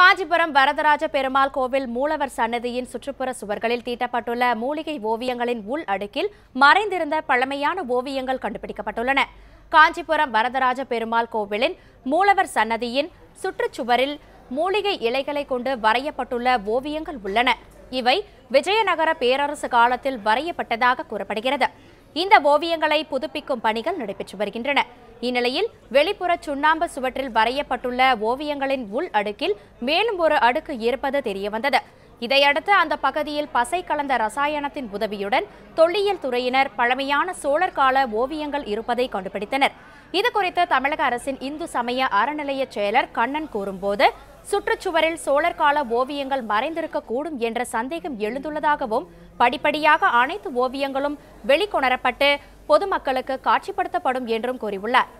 காஞ்சிபுரம் வரதராஜ பெருமாள் கோவில் மூலவர் சன்னதியின் சுற்றுப்புற சுவர்களில் தீட்டப்பட்டுள்ள மூலிகை ஓவியங்களின் உள் அடுக்கில் மறைந்திருந்த பழமையான ஓவியங்கள் கண்டுபிடிக்கப்பட்டுள்ளன காஞ்சிபுரம் வரதராஜ பெருமாள் கோவிலின் மூலவர் சன்னதியின் சுற்றுச்சுவரில் மூலிகை இலைகளை கொண்டு வரையப்பட்டுள்ள ஓவியங்கள் உள்ளன இவை விஜயநகர பேரரசு காலத்தில் வரையப்பட்டதாக கூறப்படுகிறது இந்த ஓவியங்களை புதுப்பிக்கும் பணிகள் நடைபெற்று வருகின்றன இந்நிலையில் வெளிப்புற சுண்ணாம்பு சுவற்றில் வரையப்பட்டுள்ள ஓவியங்களின் உள் அடுக்கில் மேலும் ஒரு அடுக்கு இருப்பது தெரியவந்தது இதையடுத்து அந்த பகுதியில் பசை கலந்த ரசாயனத்தின் உதவியுடன் தொல்லியல் துறையினர் பழமையான சோழர் கால ஓவியங்கள் இருப்பதை கண்டுபிடித்தனர் இது குறித்து தமிழக அரசின் இந்து சமய அறநிலைய செயலர் கண்ணன் கூறும்போது சுற்றுச்சுவரில் சோழர் கால ஓவியங்கள் மறைந்திருக்கக்கூடும் என்ற சந்தேகம் எழுந்துள்ளதாகவும் படிப்படியாக அனைத்து ஓவியங்களும் வெளிக்கொணரப்பட்டு பொதுமக்களுக்கு காட்சிப்படுத்தப்படும் என்றும் கூறியுள்ளார்